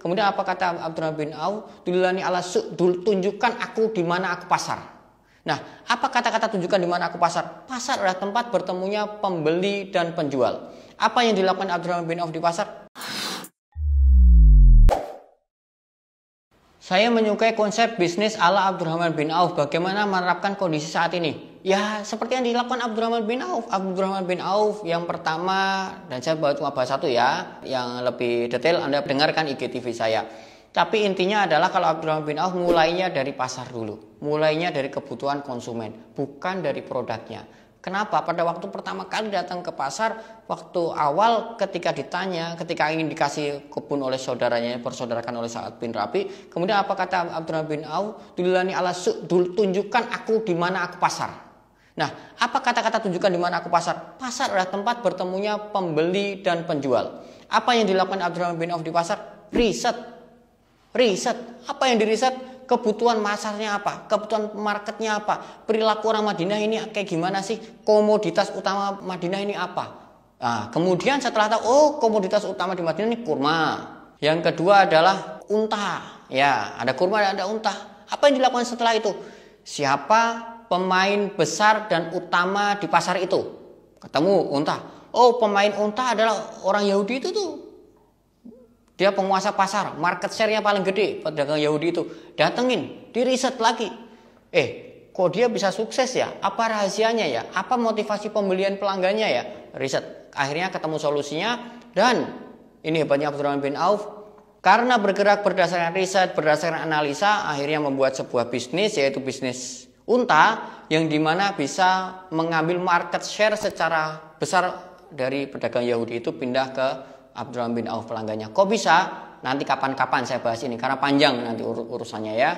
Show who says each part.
Speaker 1: Kemudian apa kata Abdurrahman bin Auf? Dulani ala su, tunjukkan aku di mana aku pasar. Nah, apa kata-kata tunjukkan di mana aku pasar? Pasar adalah tempat bertemunya pembeli dan penjual. Apa yang dilakukan Abdurrahman bin Auf di pasar? Saya menyukai konsep bisnis ala Abdurrahman bin Auf. Bagaimana menerapkan kondisi saat ini? ya seperti yang dilakukan Abdurrahman bin Auf. Abdurrahman bin Auf yang pertama dan saya cuma bahas satu ya, yang lebih detail Anda dengarkan IGTV saya. Tapi intinya adalah kalau Abdurrahman bin Auf mulainya dari pasar dulu, mulainya dari kebutuhan konsumen, bukan dari produknya. Kenapa? Pada waktu pertama kali datang ke pasar, waktu awal ketika ditanya, ketika ingin dikasih kebun oleh saudaranya, persaudarakan oleh Sa'ad bin Rabi, kemudian apa kata Abdurrahman bin Auf? Dulilani ala su, dul, tunjukkan aku di mana aku pasar. Nah, apa kata-kata tunjukkan di mana aku pasar? Pasar adalah tempat bertemunya pembeli dan penjual. Apa yang dilakukan Abdurrahman bin Auf di pasar? Riset. Riset. Apa yang diriset? Kebutuhan masarnya apa? Kebutuhan marketnya apa? Perilaku orang Madinah ini kayak gimana sih? Komoditas utama Madinah ini apa? Nah, kemudian setelah tahu, oh komoditas utama di Madinah ini kurma. Yang kedua adalah unta. Ya, ada kurma dan ada unta. Apa yang dilakukan setelah itu? Siapa pemain besar dan utama di pasar itu. Ketemu unta. Oh, pemain unta adalah orang Yahudi itu tuh. Dia penguasa pasar, market share-nya paling gede pedagang Yahudi itu. Datengin, diriset lagi. Eh, kok dia bisa sukses ya? Apa rahasianya ya? Apa motivasi pembelian pelanggannya ya? Riset. Akhirnya ketemu solusinya dan ini hebatnya Abdurrahman bin Auf, karena bergerak berdasarkan riset, berdasarkan analisa, akhirnya membuat sebuah bisnis, yaitu bisnis unta yang dimana bisa mengambil market share secara besar dari pedagang Yahudi itu pindah ke Abdurrahman bin Auf pelanggannya. Kok bisa? Nanti kapan-kapan saya bahas ini karena panjang nanti ur urusannya ya.